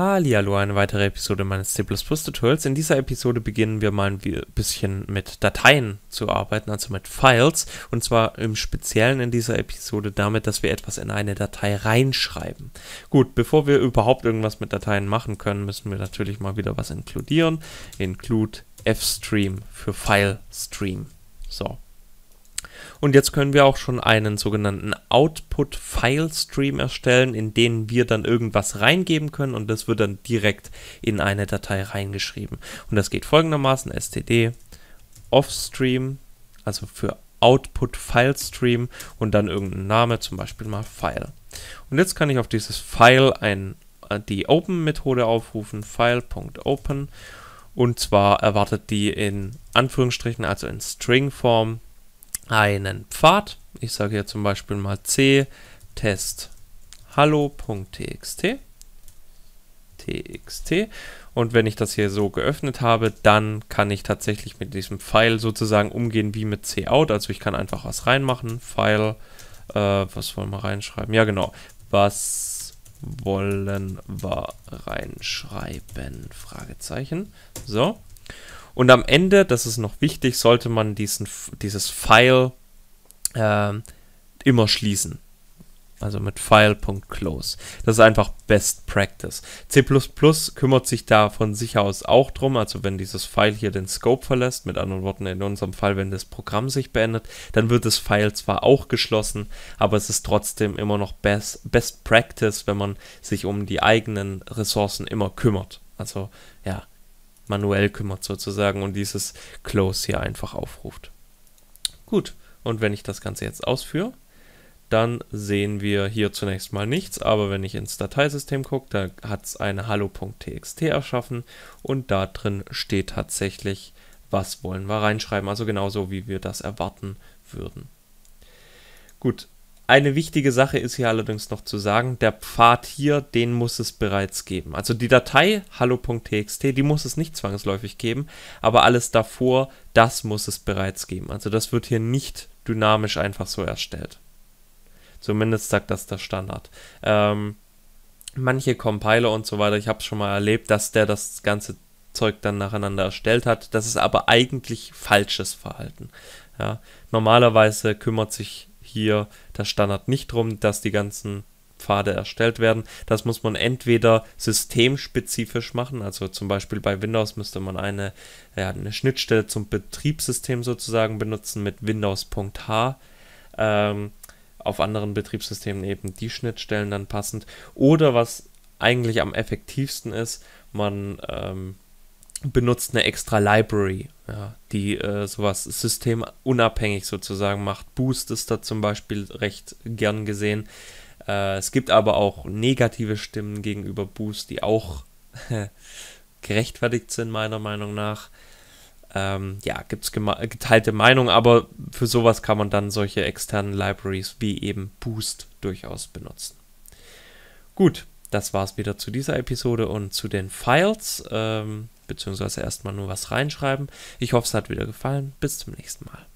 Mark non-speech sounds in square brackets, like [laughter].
Hallihallo, eine weitere Episode meines C++ Tutorials. In dieser Episode beginnen wir mal ein bisschen mit Dateien zu arbeiten, also mit Files. Und zwar im Speziellen in dieser Episode damit, dass wir etwas in eine Datei reinschreiben. Gut, bevor wir überhaupt irgendwas mit Dateien machen können, müssen wir natürlich mal wieder was inkludieren. Include fstream für File Stream. So, und jetzt können wir auch schon einen sogenannten Output-File-Stream erstellen, in den wir dann irgendwas reingeben können und das wird dann direkt in eine Datei reingeschrieben. Und das geht folgendermaßen, std offstream, also für Output-File-Stream und dann irgendein Name, zum Beispiel mal File. Und jetzt kann ich auf dieses File ein, äh, die Open-Methode aufrufen, file.open und zwar erwartet die in Anführungsstrichen, also in String-Form, einen Pfad. Ich sage hier zum Beispiel mal c test hallo.txt txt und wenn ich das hier so geöffnet habe, dann kann ich tatsächlich mit diesem File sozusagen umgehen wie mit cout. Also ich kann einfach was reinmachen, File, äh, was wollen wir reinschreiben? Ja genau, was wollen wir reinschreiben? Fragezeichen. So. Und am Ende, das ist noch wichtig, sollte man diesen, dieses File äh, immer schließen. Also mit file.close. Das ist einfach Best Practice. C++ kümmert sich da von sich aus auch drum. Also wenn dieses File hier den Scope verlässt, mit anderen Worten in unserem Fall, wenn das Programm sich beendet, dann wird das File zwar auch geschlossen, aber es ist trotzdem immer noch Best, Best Practice, wenn man sich um die eigenen Ressourcen immer kümmert. Also ja, manuell kümmert sozusagen und dieses Close hier einfach aufruft. Gut, und wenn ich das Ganze jetzt ausführe, dann sehen wir hier zunächst mal nichts, aber wenn ich ins Dateisystem gucke, da hat es eine hallo.txt erschaffen und da drin steht tatsächlich, was wollen wir reinschreiben, also genauso wie wir das erwarten würden. Gut, eine wichtige Sache ist hier allerdings noch zu sagen, der Pfad hier, den muss es bereits geben. Also die Datei hallo.txt, die muss es nicht zwangsläufig geben, aber alles davor, das muss es bereits geben. Also das wird hier nicht dynamisch einfach so erstellt. Zumindest sagt das der Standard. Ähm, manche Compiler und so weiter, ich habe es schon mal erlebt, dass der das ganze Zeug dann nacheinander erstellt hat. Das ist aber eigentlich falsches Verhalten. Ja. Normalerweise kümmert sich hier das Standard nicht drum, dass die ganzen Pfade erstellt werden. Das muss man entweder systemspezifisch machen, also zum Beispiel bei Windows müsste man eine, ja, eine Schnittstelle zum Betriebssystem sozusagen benutzen mit Windows.h. Ähm, auf anderen Betriebssystemen eben die Schnittstellen dann passend. Oder was eigentlich am effektivsten ist, man ähm, benutzt eine extra Library ja, die äh, sowas systemunabhängig sozusagen macht. Boost ist da zum Beispiel recht gern gesehen. Äh, es gibt aber auch negative Stimmen gegenüber Boost, die auch [laughs] gerechtfertigt sind, meiner Meinung nach. Ähm, ja, gibt es geteilte Meinungen, aber für sowas kann man dann solche externen Libraries wie eben Boost durchaus benutzen. Gut, das war es wieder zu dieser Episode und zu den Files. Ähm, beziehungsweise erstmal nur was reinschreiben. Ich hoffe, es hat wieder gefallen. Bis zum nächsten Mal.